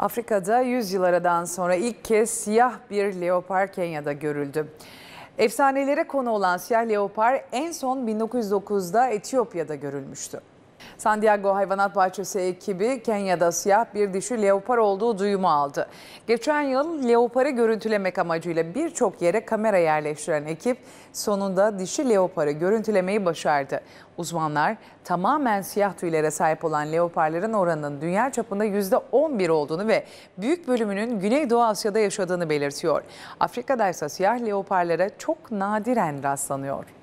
Afrika'da yüzyıllardan sonra ilk kez siyah bir leopar Kenya'da görüldü. Efsanelere konu olan siyah leopar en son 1909'da Etiyopya'da görülmüştü. San Diego Hayvanat Bahçesi ekibi Kenya'da siyah bir dişi leopar olduğu duyumu aldı. Geçen yıl leoparı görüntülemek amacıyla birçok yere kamera yerleştiren ekip sonunda dişi leoparı görüntülemeyi başardı. Uzmanlar tamamen siyah tüylere sahip olan leoparların oranının dünya çapında %11 olduğunu ve büyük bölümünün Güneydoğu Asya'da yaşadığını belirtiyor. Afrika'da ise siyah leoparlara çok nadiren rastlanıyor.